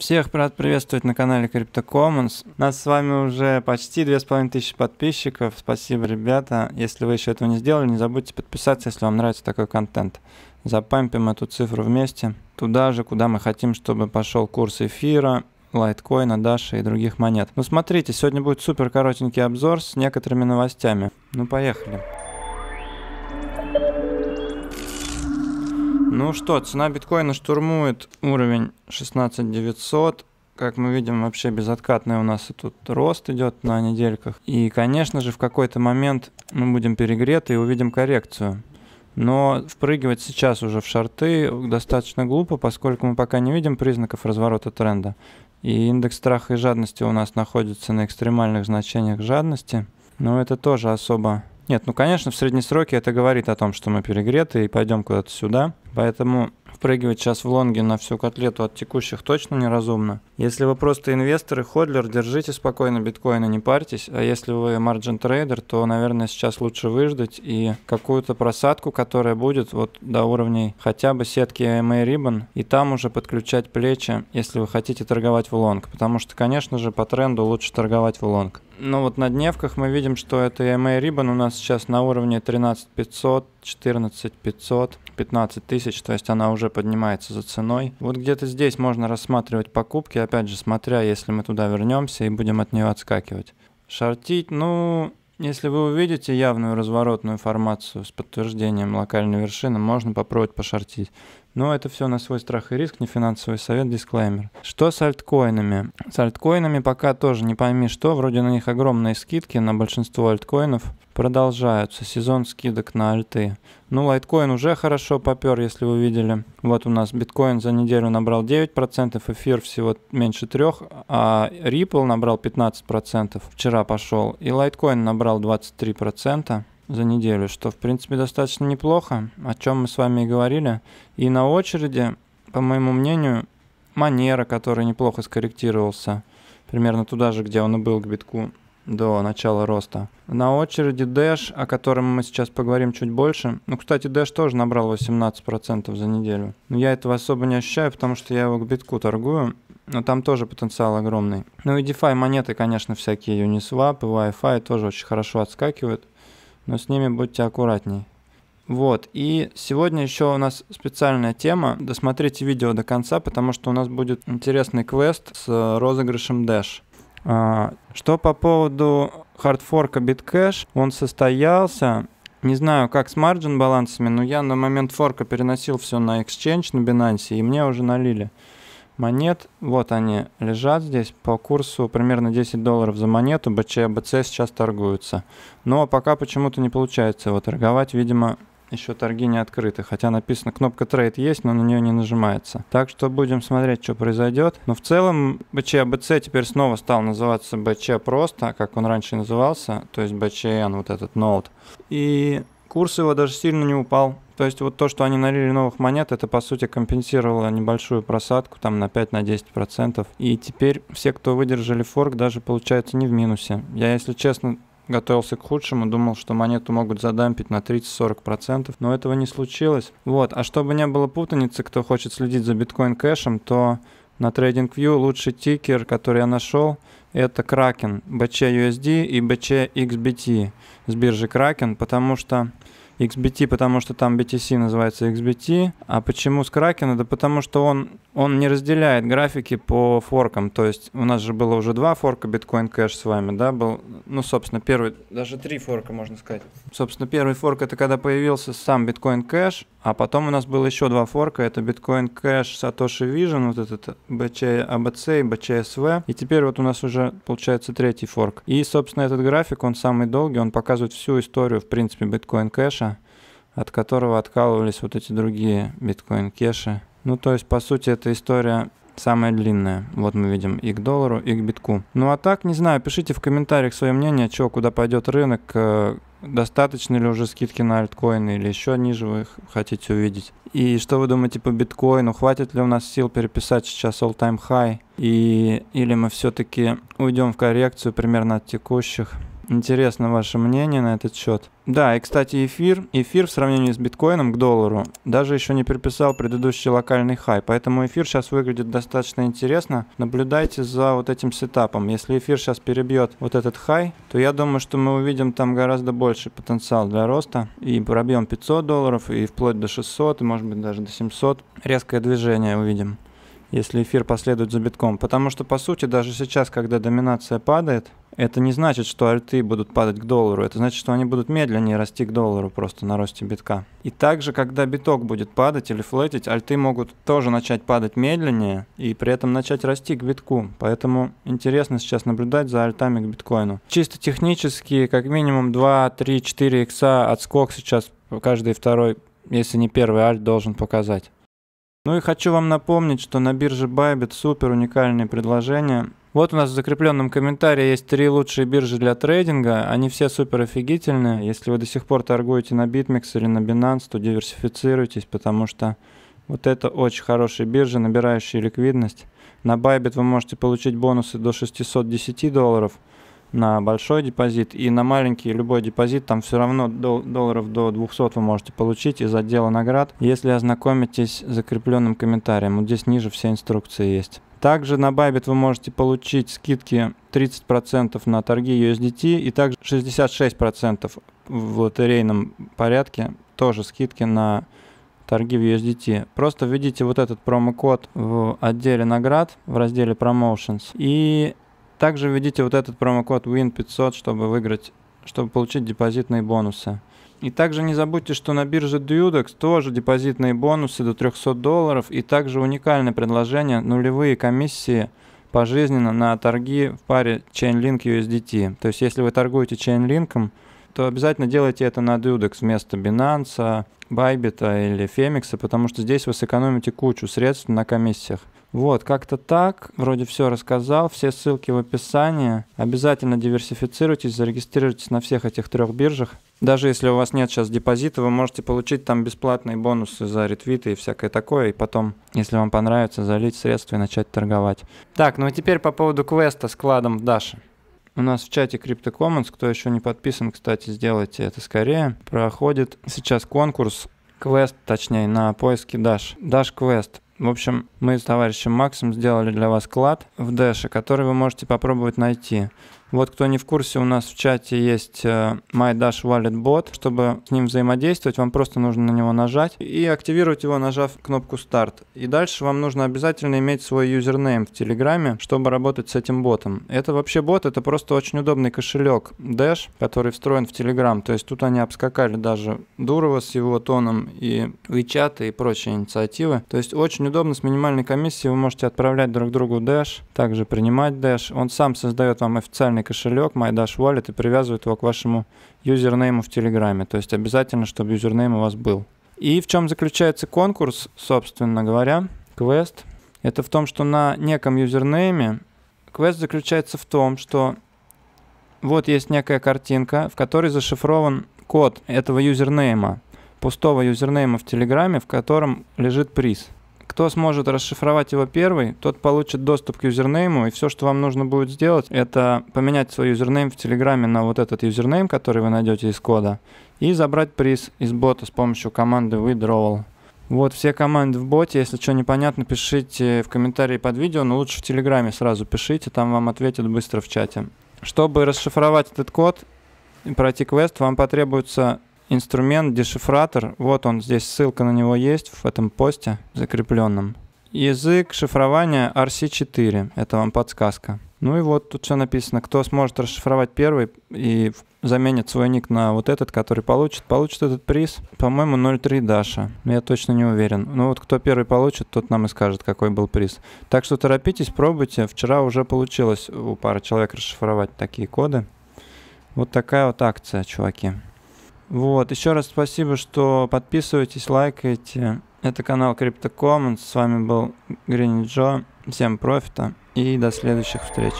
Всех рад приветствовать на канале Crypto Commons. Нас с вами уже почти 2500 подписчиков. Спасибо, ребята. Если вы еще этого не сделали, не забудьте подписаться, если вам нравится такой контент. Запампим эту цифру вместе. Туда же, куда мы хотим, чтобы пошел курс эфира, лайткоина, даши и других монет. Ну смотрите, сегодня будет супер коротенький обзор с некоторыми новостями. Ну поехали. Ну что, цена биткоина штурмует уровень 16 900, Как мы видим, вообще безоткатный у нас и тут рост идет на недельках. И, конечно же, в какой-то момент мы будем перегреты и увидим коррекцию. Но впрыгивать сейчас уже в шорты достаточно глупо, поскольку мы пока не видим признаков разворота тренда. И индекс страха и жадности у нас находится на экстремальных значениях жадности. Но это тоже особо нет, ну, конечно, в среднесроке это говорит о том, что мы перегреты и пойдем куда-то сюда. Поэтому Впрыгивать сейчас в лонги на всю котлету от текущих точно неразумно. Если вы просто инвесторы, ходлер, держите спокойно биткоины, не парьтесь. А если вы марджин трейдер, то, наверное, сейчас лучше выждать и какую-то просадку, которая будет вот до уровней хотя бы сетки AMA Ribbon, эм и там уже подключать плечи, если вы хотите торговать в лонг. Потому что, конечно же, по тренду лучше торговать в лонг. Но вот на дневках мы видим, что это AMA Ribbon эм у нас сейчас на уровне 13500, 14500. 15 тысяч, то есть она уже поднимается за ценой. Вот где-то здесь можно рассматривать покупки, опять же, смотря, если мы туда вернемся и будем от нее отскакивать. Шортить, ну, если вы увидите явную разворотную формацию с подтверждением локальной вершины, можно попробовать пошортить. Но это все на свой страх и риск, не финансовый совет, дисклеймер. Что с альткоинами? С альткоинами пока тоже не пойми что, вроде на них огромные скидки на большинство альткоинов. Продолжаются сезон скидок на альты. Ну, лайткоин уже хорошо попер, если вы видели. Вот у нас биткоин за неделю набрал 9%, эфир всего меньше 3%, а Ripple набрал 15%, вчера пошел, и лайткоин набрал 23% за неделю, что в принципе достаточно неплохо, о чем мы с вами и говорили. И на очереди, по моему мнению, манера, который неплохо скорректировался, примерно туда же, где он и был к битку до начала роста. На очереди Dash, о котором мы сейчас поговорим чуть больше. Ну, кстати, Dash тоже набрал 18% за неделю. Но я этого особо не ощущаю, потому что я его к битку торгую. Но там тоже потенциал огромный. Ну и DeFi монеты, конечно, всякие Uniswap и Wi-Fi тоже очень хорошо отскакивают но с ними будьте аккуратней. Вот, и сегодня еще у нас специальная тема. Досмотрите видео до конца, потому что у нас будет интересный квест с э, розыгрышем Dash. А, что по поводу хардфорка BitCash, он состоялся. Не знаю, как с марджин балансами, но я на момент форка переносил все на Exchange, на Binance, и мне уже налили монет. Вот они лежат здесь по курсу примерно 10 долларов за монету. БЧ и БЦ сейчас торгуются. Но пока почему-то не получается его торговать. Видимо, еще торги не открыты, хотя написано кнопка трейд есть, но на нее не нажимается. Так что будем смотреть, что произойдет. Но в целом BCABC теперь снова стал называться BC просто, как он раньше назывался, то есть BCN, вот этот ноут. И курс его даже сильно не упал. То есть вот то, что они налили новых монет, это по сути компенсировало небольшую просадку там на 5-10%. На и теперь все, кто выдержали форк, даже получается не в минусе. Я, если честно, готовился к худшему, думал, что монету могут задампить на 30-40%, но этого не случилось. Вот, а чтобы не было путаницы, кто хочет следить за биткоин кэшем, то на TradingView лучший тикер, который я нашел, это Kraken, BCUSD и BCXBT с биржи Kraken, потому что XBT, потому что там BTC называется XBT. А почему с Кракена? Да потому что он, он не разделяет графики по форкам. То есть у нас же было уже два форка Bitcoin Cash с вами, да, был, ну, собственно, первый, даже три форка, можно сказать. Собственно, первый форк — это когда появился сам Bitcoin Cash, а потом у нас было еще два форка, это Bitcoin Cash, Satoshi Vision, вот этот BC, ABC а и BCSV. И теперь вот у нас уже получается третий форк. И, собственно, этот график, он самый долгий, он показывает всю историю, в принципе, Bitcoin Cash, от которого откалывались вот эти другие биткоин-кеши. Ну, то есть, по сути, эта история самая длинная. Вот мы видим и к доллару, и к битку. Ну а так, не знаю, пишите в комментариях свое мнение, что, куда пойдет рынок, э, достаточно ли уже скидки на альткоины или еще ниже вы их хотите увидеть. И что вы думаете по биткоину, хватит ли у нас сил переписать сейчас all-time high, и, или мы все-таки уйдем в коррекцию примерно от текущих. Интересно ваше мнение на этот счет. Да, и, кстати, эфир. Эфир в сравнении с биткоином к доллару даже еще не переписал предыдущий локальный хай, поэтому эфир сейчас выглядит достаточно интересно. Наблюдайте за вот этим сетапом. Если эфир сейчас перебьет вот этот хай, то я думаю, что мы увидим там гораздо больше потенциал для роста. И пробьем 500 долларов, и вплоть до 600, и может быть даже до 700. Резкое движение увидим если эфир последует за битком. Потому что, по сути, даже сейчас, когда доминация падает, это не значит, что альты будут падать к доллару. Это значит, что они будут медленнее расти к доллару просто на росте битка. И также, когда биток будет падать или флетить, альты могут тоже начать падать медленнее и при этом начать расти к битку. Поэтому интересно сейчас наблюдать за альтами к биткоину. Чисто технически, как минимум 2, 3, 4 икса отскок сейчас каждый второй, если не первый альт, должен показать. Ну и хочу вам напомнить, что на бирже Bybit супер уникальные предложения. Вот у нас в закрепленном комментарии есть три лучшие биржи для трейдинга. Они все супер офигительные. Если вы до сих пор торгуете на BitMEX или на Binance, то диверсифицируйтесь, потому что вот это очень хорошие биржи, набирающие ликвидность. На Bybit вы можете получить бонусы до 610 долларов, на большой депозит и на маленький любой депозит, там все равно дол- долларов до 200 вы можете получить из отдела наград, если ознакомитесь с закрепленным комментарием. Вот здесь ниже все инструкции есть. Также на Bybit вы можете получить скидки 30% на торги USDT и также 66% в лотерейном порядке тоже скидки на торги в USDT. Просто введите вот этот промокод в отделе наград, в разделе Promotions, и также введите вот этот промокод WIN500, чтобы выиграть, чтобы получить депозитные бонусы. И также не забудьте, что на бирже Dudex тоже депозитные бонусы до 300 долларов и также уникальное предложение нулевые комиссии пожизненно на торги в паре Chainlink USDT. То есть если вы торгуете Chainlink, то обязательно делайте это на Dudex вместо Binance, Bybit или Femix, потому что здесь вы сэкономите кучу средств на комиссиях. Вот, как-то так. Вроде все рассказал. Все ссылки в описании. Обязательно диверсифицируйтесь, зарегистрируйтесь на всех этих трех биржах. Даже если у вас нет сейчас депозита, вы можете получить там бесплатные бонусы за ретвиты и всякое такое. И потом, если вам понравится, залить средства и начать торговать. Так, ну и теперь по поводу квеста с кладом в Даше. У нас в чате CryptoCommons, кто еще не подписан, кстати, сделайте это скорее. Проходит сейчас конкурс, квест, точнее, на поиске Dash. Dash квест. В общем, мы с товарищем Максом сделали для вас клад в Дэше, который вы можете попробовать найти. Вот кто не в курсе, у нас в чате есть э, My Dash Wallet Bot. Чтобы с ним взаимодействовать, вам просто нужно на него нажать и активировать его, нажав кнопку Start. И дальше вам нужно обязательно иметь свой юзернейм в Телеграме, чтобы работать с этим ботом. Это вообще бот, это просто очень удобный кошелек Dash, который встроен в Телеграм. То есть тут они обскакали даже Дурова с его тоном и WeChat и прочие инициативы. То есть очень удобно, с минимальной комиссией вы можете отправлять друг другу Dash, также принимать Dash. Он сам создает вам официальный кошелек MyDash Wallet и привязывает его к вашему юзернейму в Телеграме. То есть обязательно, чтобы юзернейм у вас был. И в чем заключается конкурс, собственно говоря, квест? Это в том, что на неком юзернейме квест заключается в том, что вот есть некая картинка, в которой зашифрован код этого юзернейма, пустого юзернейма в Телеграме, в котором лежит приз – кто сможет расшифровать его первый, тот получит доступ к юзернейму, и все, что вам нужно будет сделать, это поменять свой юзернейм в Телеграме на вот этот юзернейм, который вы найдете из кода, и забрать приз из бота с помощью команды withdrawal. Вот все команды в боте, если что непонятно, пишите в комментарии под видео, но лучше в Телеграме сразу пишите, там вам ответят быстро в чате. Чтобы расшифровать этот код и пройти квест, вам потребуется инструмент дешифратор. Вот он здесь, ссылка на него есть в этом посте закрепленном. Язык шифрования RC4, это вам подсказка. Ну и вот тут все написано, кто сможет расшифровать первый и заменит свой ник на вот этот, который получит, получит этот приз. По-моему, 0.3 Даша, я точно не уверен. Ну вот кто первый получит, тот нам и скажет, какой был приз. Так что торопитесь, пробуйте. Вчера уже получилось у пары человек расшифровать такие коды. Вот такая вот акция, чуваки. Вот, еще раз спасибо, что подписываетесь, лайкаете. Это канал Crypto Commons. С вами был Гринни Джо. Всем профита и до следующих встреч.